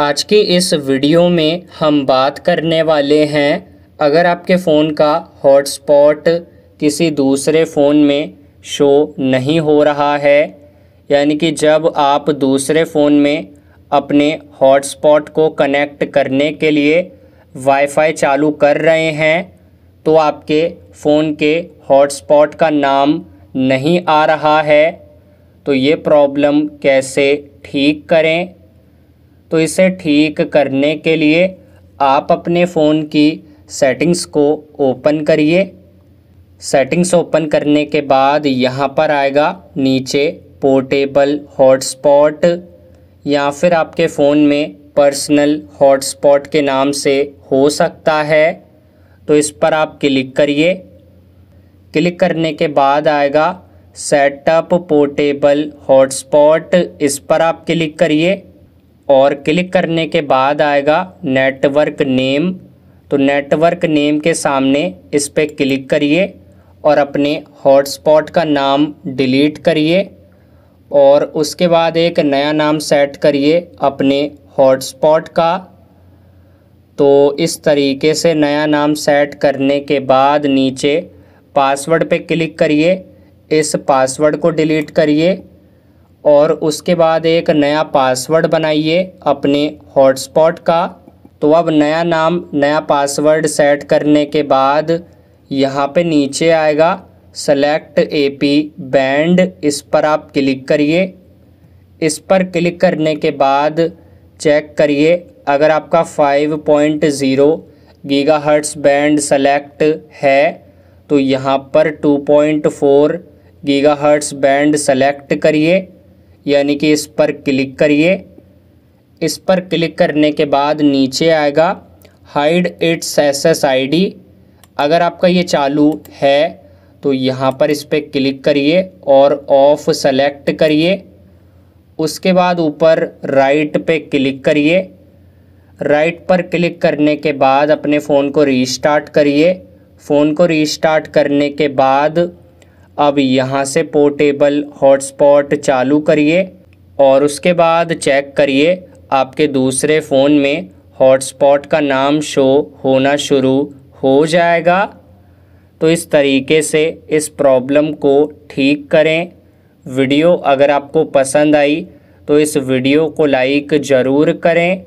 आज की इस वीडियो में हम बात करने वाले हैं अगर आपके फ़ोन का हॉटस्पॉट किसी दूसरे फ़ोन में शो नहीं हो रहा है यानी कि जब आप दूसरे फ़ोन में अपने हॉटस्पॉट को कनेक्ट करने के लिए वाईफाई चालू कर रहे हैं तो आपके फ़ोन के हॉटस्पॉट का नाम नहीं आ रहा है तो ये प्रॉब्लम कैसे ठीक करें तो इसे ठीक करने के लिए आप अपने फ़ोन की सेटिंग्स को ओपन करिए सेटिंग्स ओपन करने के बाद यहाँ पर आएगा नीचे पोर्टेबल हॉटस्पॉट या फिर आपके फ़ोन में पर्सनल हॉटस्पॉट के नाम से हो सकता है तो इस पर आप क्लिक करिए क्लिक करने के बाद आएगा सेटअप पोर्टेबल हॉटस्पॉट इस पर आप क्लिक करिए और क्लिक करने के बाद आएगा नेटवर्क नेम तो नेटवर्क नेम के सामने इस पर क्लिक करिए और अपने हॉटस्पॉट का नाम डिलीट करिए और उसके बाद एक नया नाम सेट करिए अपने हॉटस्पॉट का तो इस तरीके से नया नाम सेट करने के बाद नीचे पासवर्ड पे क्लिक करिए इस पासवर्ड को डिलीट करिए और उसके बाद एक नया पासवर्ड बनाइए अपने हॉटस्पॉट का तो अब नया नाम नया पासवर्ड सेट करने के बाद यहाँ पे नीचे आएगा सेलेक्ट एपी बैंड इस पर आप क्लिक करिए इस पर क्लिक करने के बाद चेक करिए अगर आपका 5.0 पॉइंट ज़ीरो बैंड सेलेक्ट है तो यहाँ पर 2.4 पॉइंट बैंड सेलेक्ट करिए यानी कि इस पर क्लिक करिए इस पर क्लिक करने के बाद नीचे आएगा hide its S S I D अगर आपका ये चालू है तो यहाँ पर इस पर क्लिक करिए और ऑफ़ सेलेक्ट करिए उसके बाद ऊपर राइट पे क्लिक करिए राइट पर क्लिक करने के बाद अपने फ़ोन को रीस्टार्ट करिए फ़ोन को रीस्टार्ट करने के बाद अब यहाँ से पोर्टेबल हॉटस्पॉट चालू करिए और उसके बाद चेक करिए आपके दूसरे फ़ोन में हॉटस्पॉट का नाम शो होना शुरू हो जाएगा तो इस तरीके से इस प्रॉब्लम को ठीक करें वीडियो अगर आपको पसंद आई तो इस वीडियो को लाइक ज़रूर करें